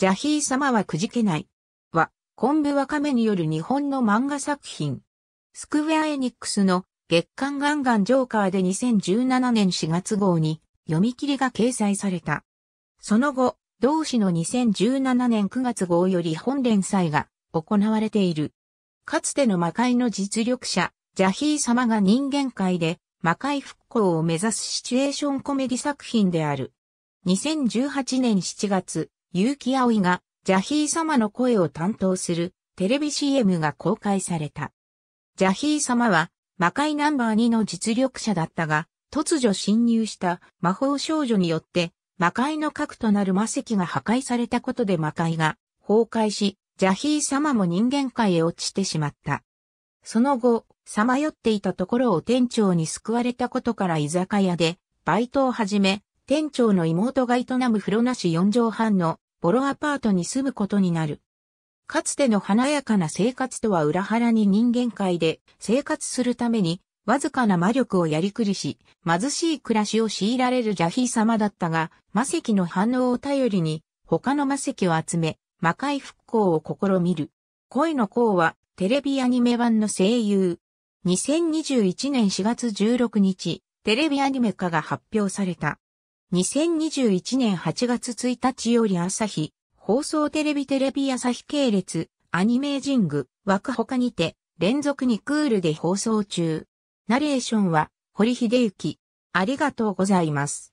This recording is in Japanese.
ジャヒー様はくじけない。は、昆布わかめによる日本の漫画作品。スクウェアエニックスの月刊ガンガンジョーカーで2017年4月号に読み切りが掲載された。その後、同誌の2017年9月号より本連載が行われている。かつての魔界の実力者、ジャヒー様が人間界で魔界復興を目指すシチュエーションコメディ作品である。2018年7月、結城葵がジャヒー様の声を担当するテレビ CM が公開された。ジャヒー様は魔界ナンバー2の実力者だったが、突如侵入した魔法少女によって魔界の核となる魔石が破壊されたことで魔界が崩壊し、ジャヒー様も人間界へ落ちてしまった。その後、彷徨っていたところを店長に救われたことから居酒屋でバイトを始め、店長の妹が営む風呂なし4畳半のボロアパートに住むことになる。かつての華やかな生活とは裏腹に人間界で生活するためにわずかな魔力をやりくりし、貧しい暮らしを強いられるジャヒー様だったが、魔石の反応を頼りに、他の魔石を集め、魔界復興を試みる。恋の功は、テレビアニメ版の声優。2021年4月16日、テレビアニメ化が発表された。2021年8月1日より朝日、放送テレビテレビ朝日系列、アニメージング、枠他にて、連続にクールで放送中。ナレーションは、堀秀幸。ありがとうございます。